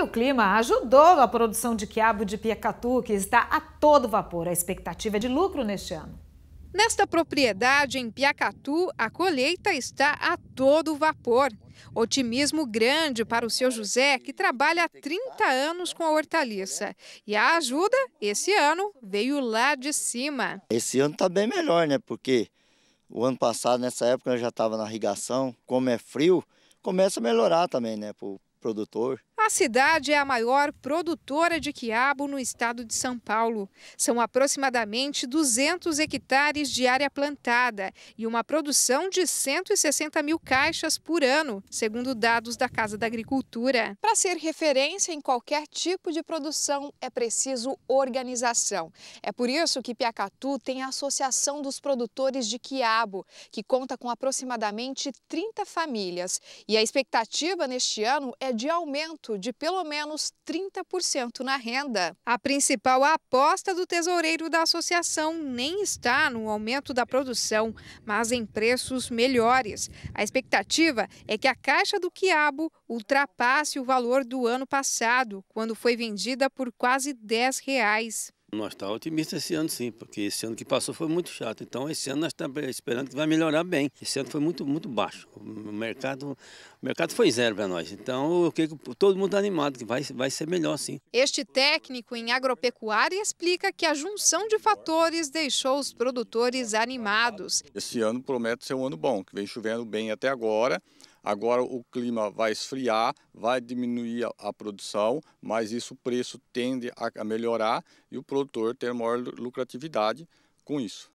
E o clima ajudou a produção de quiabo de Piacatu, que está a todo vapor. A expectativa é de lucro neste ano. Nesta propriedade em Piacatu, a colheita está a todo vapor. Otimismo grande para o seu José, que trabalha há 30 anos com a hortaliça. E a ajuda, esse ano, veio lá de cima. Esse ano está bem melhor, né? Porque o ano passado, nessa época, eu já estava na irrigação. Como é frio, começa a melhorar também, né? Para o produtor. A cidade é a maior produtora de quiabo no estado de São Paulo. São aproximadamente 200 hectares de área plantada e uma produção de 160 mil caixas por ano, segundo dados da Casa da Agricultura. Para ser referência em qualquer tipo de produção, é preciso organização. É por isso que Piacatu tem a Associação dos Produtores de Quiabo, que conta com aproximadamente 30 famílias. E a expectativa neste ano é de aumento aumento de pelo menos 30% na renda. A principal aposta do tesoureiro da associação nem está no aumento da produção, mas em preços melhores. A expectativa é que a caixa do quiabo ultrapasse o valor do ano passado, quando foi vendida por quase R$ 10. Reais. Nós estamos otimistas esse ano sim, porque esse ano que passou foi muito chato. Então esse ano nós estamos esperando que vai melhorar bem. Esse ano foi muito, muito baixo. O mercado, o mercado foi zero para nós. Então o que todo mundo está animado, que vai, vai ser melhor sim. Este técnico em agropecuária explica que a junção de fatores deixou os produtores animados. Esse ano promete ser um ano bom, que vem chovendo bem até agora. Agora o clima vai esfriar, vai diminuir a, a produção, mas isso o preço tende a, a melhorar e o produtor ter maior lucratividade com isso.